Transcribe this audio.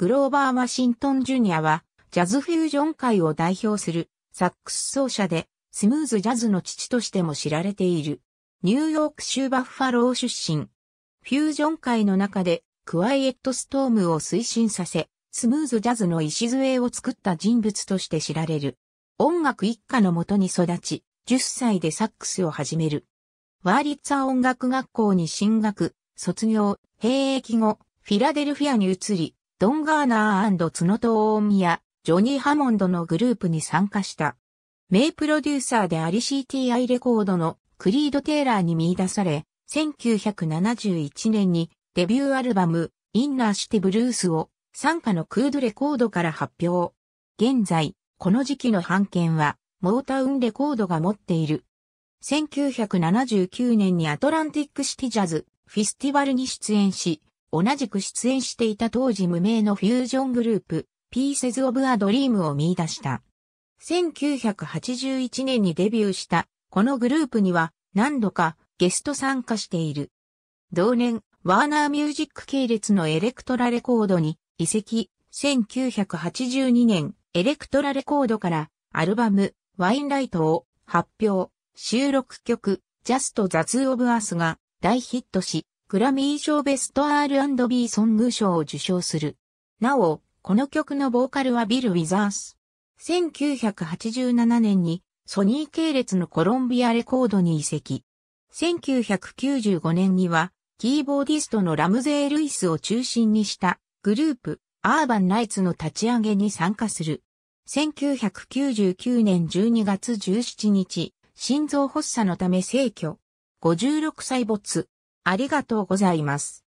グローバー・ワシントン・ジュニアは、ジャズフュージョン界を代表する、サックス奏者で、スムーズジャズの父としても知られている。ニューヨーク州バッファロー出身。フュージョン界の中で、クワイエット・ストームを推進させ、スムーズジャズの礎を作った人物として知られる。音楽一家のもとに育ち、10歳でサックスを始める。ワーリッツァ音楽学校に進学、卒業、兵役後、フィラデルフィアに移り、ドン・ガーナーツノト・大宮、ジョニー・ハモンドのグループに参加した。名プロデューサーであり CTI レコードのクリード・テイラーに見出され、1971年にデビューアルバム、インナーシティ・ブルースを参加のクードレコードから発表。現在、この時期の版権は、モータウンレコードが持っている。1979年にアトランティックシティジャズフィスティバルに出演し、同じく出演していた当時無名のフュージョングループ、ピーセズ・オブ・ア・ドリームを見出した。1981年にデビューした、このグループには何度かゲスト参加している。同年、ワーナーミュージック系列のエレクトラレコードに移籍、1982年、エレクトラレコードからアルバム、ワインライトを発表、収録曲、ジャスト・ザ・ツー・オブ・アースが大ヒットし、グラミー賞ベスト R&B ソング賞を受賞する。なお、この曲のボーカルはビル・ウィザース。1987年にソニー系列のコロンビアレコードに移籍。1995年にはキーボーディストのラムゼー・ルイスを中心にしたグループアーバン・ナイツの立ち上げに参加する。1999年12月17日、心臓発作のため逝去。56歳没。ありがとうございます。